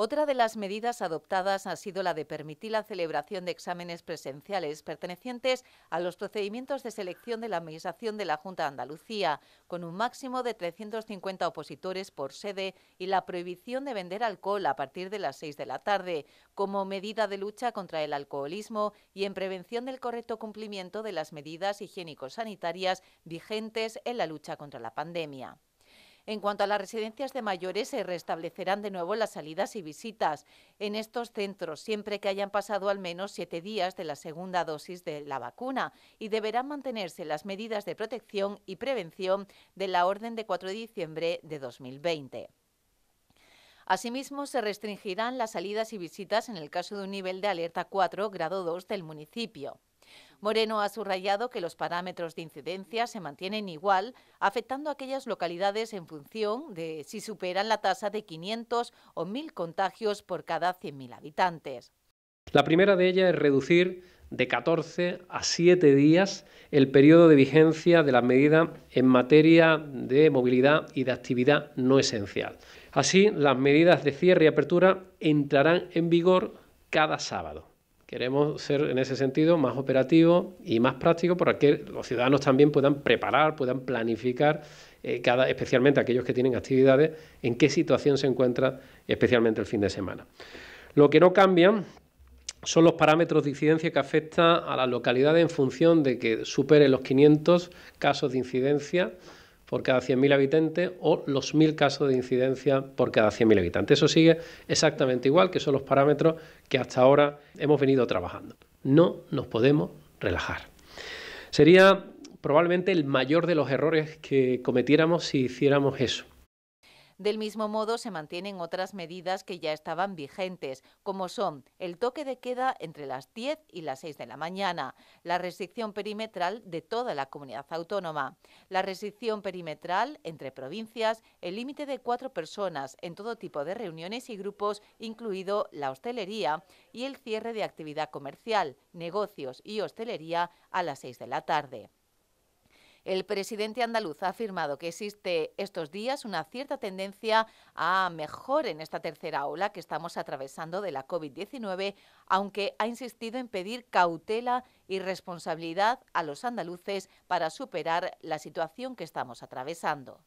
Otra de las medidas adoptadas ha sido la de permitir la celebración de exámenes presenciales pertenecientes a los procedimientos de selección de la Administración de la Junta de Andalucía, con un máximo de 350 opositores por sede y la prohibición de vender alcohol a partir de las 6 de la tarde, como medida de lucha contra el alcoholismo y en prevención del correcto cumplimiento de las medidas higiénico-sanitarias vigentes en la lucha contra la pandemia. En cuanto a las residencias de mayores, se restablecerán de nuevo las salidas y visitas en estos centros siempre que hayan pasado al menos siete días de la segunda dosis de la vacuna y deberán mantenerse las medidas de protección y prevención de la orden de 4 de diciembre de 2020. Asimismo, se restringirán las salidas y visitas en el caso de un nivel de alerta 4, grado 2 del municipio. Moreno ha subrayado que los parámetros de incidencia se mantienen igual, afectando a aquellas localidades en función de si superan la tasa de 500 o 1.000 contagios por cada 100.000 habitantes. La primera de ellas es reducir de 14 a 7 días el periodo de vigencia de las medidas en materia de movilidad y de actividad no esencial. Así, las medidas de cierre y apertura entrarán en vigor cada sábado. Queremos ser en ese sentido más operativos y más prácticos para que los ciudadanos también puedan preparar, puedan planificar, eh, especialmente aquellos que tienen actividades, en qué situación se encuentra especialmente el fin de semana. Lo que no cambian son los parámetros de incidencia que afecta a las localidades en función de que supere los 500 casos de incidencia por cada 100.000 habitantes o los 1.000 casos de incidencia por cada 100.000 habitantes. Eso sigue exactamente igual, que son los parámetros que hasta ahora hemos venido trabajando. No nos podemos relajar. Sería probablemente el mayor de los errores que cometiéramos si hiciéramos eso. Del mismo modo, se mantienen otras medidas que ya estaban vigentes, como son el toque de queda entre las 10 y las 6 de la mañana, la restricción perimetral de toda la comunidad autónoma, la restricción perimetral entre provincias, el límite de cuatro personas en todo tipo de reuniones y grupos, incluido la hostelería, y el cierre de actividad comercial, negocios y hostelería a las 6 de la tarde. El presidente andaluz ha afirmado que existe estos días una cierta tendencia a mejor en esta tercera ola que estamos atravesando de la COVID-19, aunque ha insistido en pedir cautela y responsabilidad a los andaluces para superar la situación que estamos atravesando.